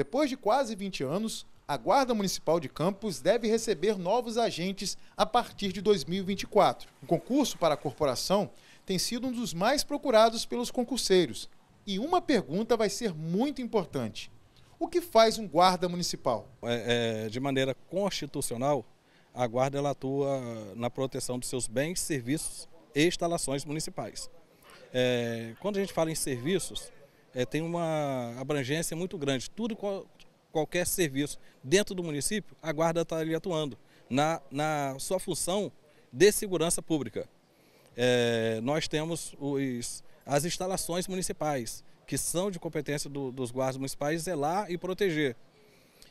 Depois de quase 20 anos, a Guarda Municipal de Campos deve receber novos agentes a partir de 2024. O concurso para a corporação tem sido um dos mais procurados pelos concurseiros. E uma pergunta vai ser muito importante: o que faz um guarda municipal? É, é, de maneira constitucional, a guarda ela atua na proteção dos seus bens, serviços e instalações municipais. É, quando a gente fala em serviços, é, tem uma abrangência muito grande. Tudo, qualquer serviço dentro do município, a guarda está ali atuando na, na sua função de segurança pública. É, nós temos os, as instalações municipais, que são de competência do, dos guardas municipais zelar é e proteger.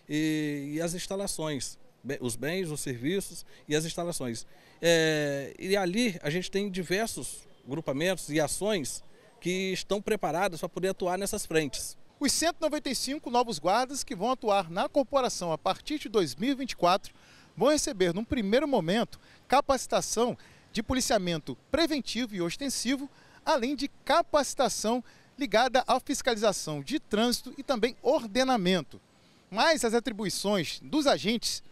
E, e, as instalações, os bens, os serviços e as instalações. É, e ali a gente tem diversos grupamentos e ações que estão preparadas para poder atuar nessas frentes. Os 195 novos guardas que vão atuar na corporação a partir de 2024 vão receber, num primeiro momento, capacitação de policiamento preventivo e ostensivo, além de capacitação ligada à fiscalização de trânsito e também ordenamento. Mas as atribuições dos agentes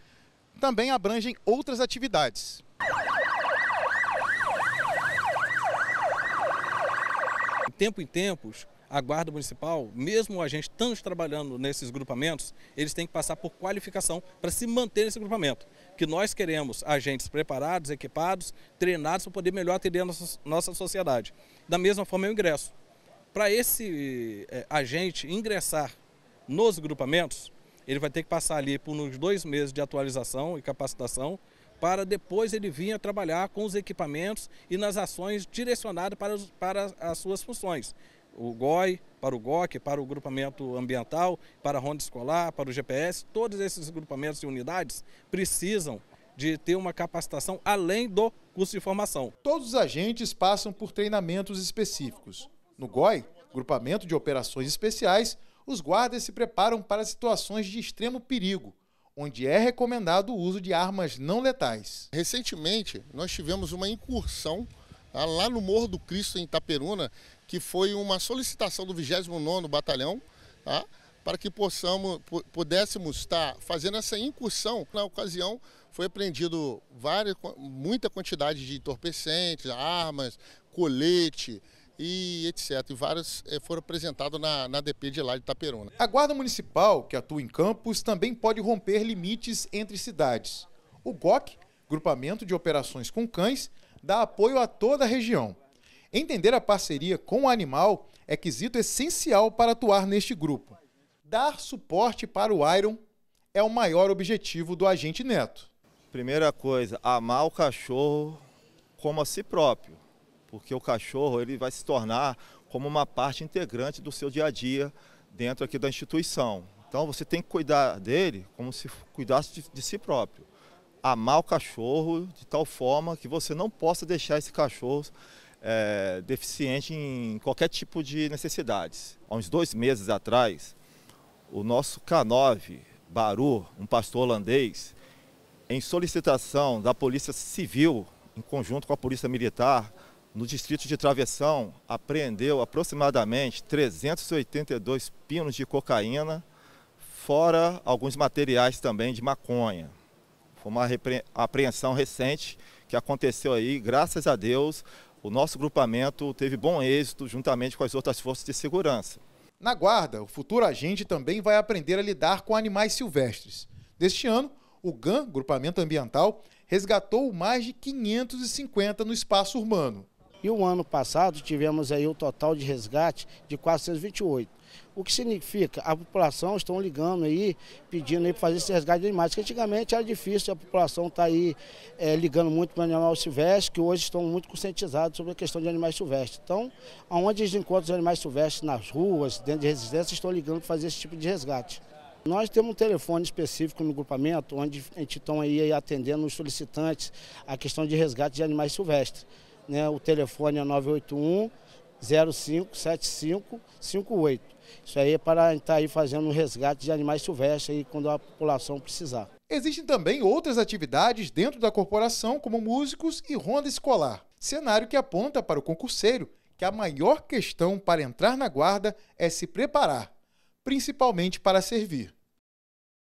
também abrangem outras atividades. tempo em tempos, a Guarda Municipal, mesmo a gente tanto trabalhando nesses grupamentos, eles têm que passar por qualificação para se manter nesse grupamento. Que nós queremos agentes preparados, equipados, treinados para poder melhor atender a nossa, sociedade. Da mesma forma é o ingresso. Para esse é, agente ingressar nos grupamentos, ele vai ter que passar ali por uns dois meses de atualização e capacitação para depois ele vir a trabalhar com os equipamentos e nas ações direcionadas para, para as suas funções. O GOI, para o GOC, para o grupamento ambiental, para a ronda escolar, para o GPS, todos esses grupamentos e unidades precisam de ter uma capacitação além do curso de formação. Todos os agentes passam por treinamentos específicos. No GOI, Grupamento de Operações Especiais, os guardas se preparam para situações de extremo perigo, onde é recomendado o uso de armas não letais. Recentemente, nós tivemos uma incursão tá, lá no Morro do Cristo, em Itaperuna, que foi uma solicitação do 29º Batalhão, tá, para que possamos, pudéssemos estar tá fazendo essa incursão. Na ocasião, foi apreendido várias, muita quantidade de entorpecentes, armas, colete, e etc. E vários eh, foram apresentados na, na DP de lá de Itaperuna. A Guarda Municipal, que atua em campos, também pode romper limites entre cidades. O GOC, Grupamento de Operações com Cães, dá apoio a toda a região. Entender a parceria com o animal é quesito essencial para atuar neste grupo. Dar suporte para o Iron é o maior objetivo do agente Neto. Primeira coisa, amar o cachorro como a si próprio porque o cachorro ele vai se tornar como uma parte integrante do seu dia a dia dentro aqui da instituição. Então você tem que cuidar dele como se cuidasse de, de si próprio. Amar o cachorro de tal forma que você não possa deixar esse cachorro é, deficiente em qualquer tipo de necessidades. Há uns dois meses atrás, o nosso K9 Baru, um pastor holandês, em solicitação da Polícia Civil, em conjunto com a Polícia Militar, no distrito de Travessão, apreendeu aproximadamente 382 pinos de cocaína, fora alguns materiais também de maconha. Foi uma apreensão recente que aconteceu aí, graças a Deus, o nosso grupamento teve bom êxito juntamente com as outras forças de segurança. Na guarda, o futuro agente também vai aprender a lidar com animais silvestres. Deste ano, o GAN, Grupamento Ambiental, resgatou mais de 550 no espaço urbano. E o ano passado tivemos aí o total de resgate de 428. O que significa? A população estão ligando aí, pedindo aí para fazer esse resgate de animais. Que antigamente era difícil, a população está aí é, ligando muito para o animal silvestre, que hoje estão muito conscientizados sobre a questão de animais silvestres. Então, onde eles encontram os animais silvestres, nas ruas, dentro de residências, estão ligando para fazer esse tipo de resgate. Nós temos um telefone específico no grupamento, onde a gente está aí atendendo os solicitantes a questão de resgate de animais silvestres né, o telefone é 981 057558. Isso aí é para estar tá aí fazendo um resgate de animais silvestres aí quando a população precisar. Existem também outras atividades dentro da corporação, como músicos e ronda escolar. Cenário que aponta para o concurseiro que a maior questão para entrar na guarda é se preparar, principalmente para servir.